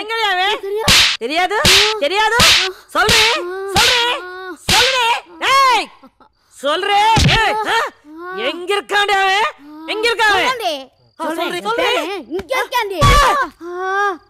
எங்கடியாவே தெரியாது தெரியாது சொல்றேன் சொல்றேன் சொல்றேன் ஏய் சொல்றேன் ஏய் எங்க இருக்காண்டே எங்க இருக்காவே சொல்றேன் சொல்றேன் இங்க இருக்காண்டே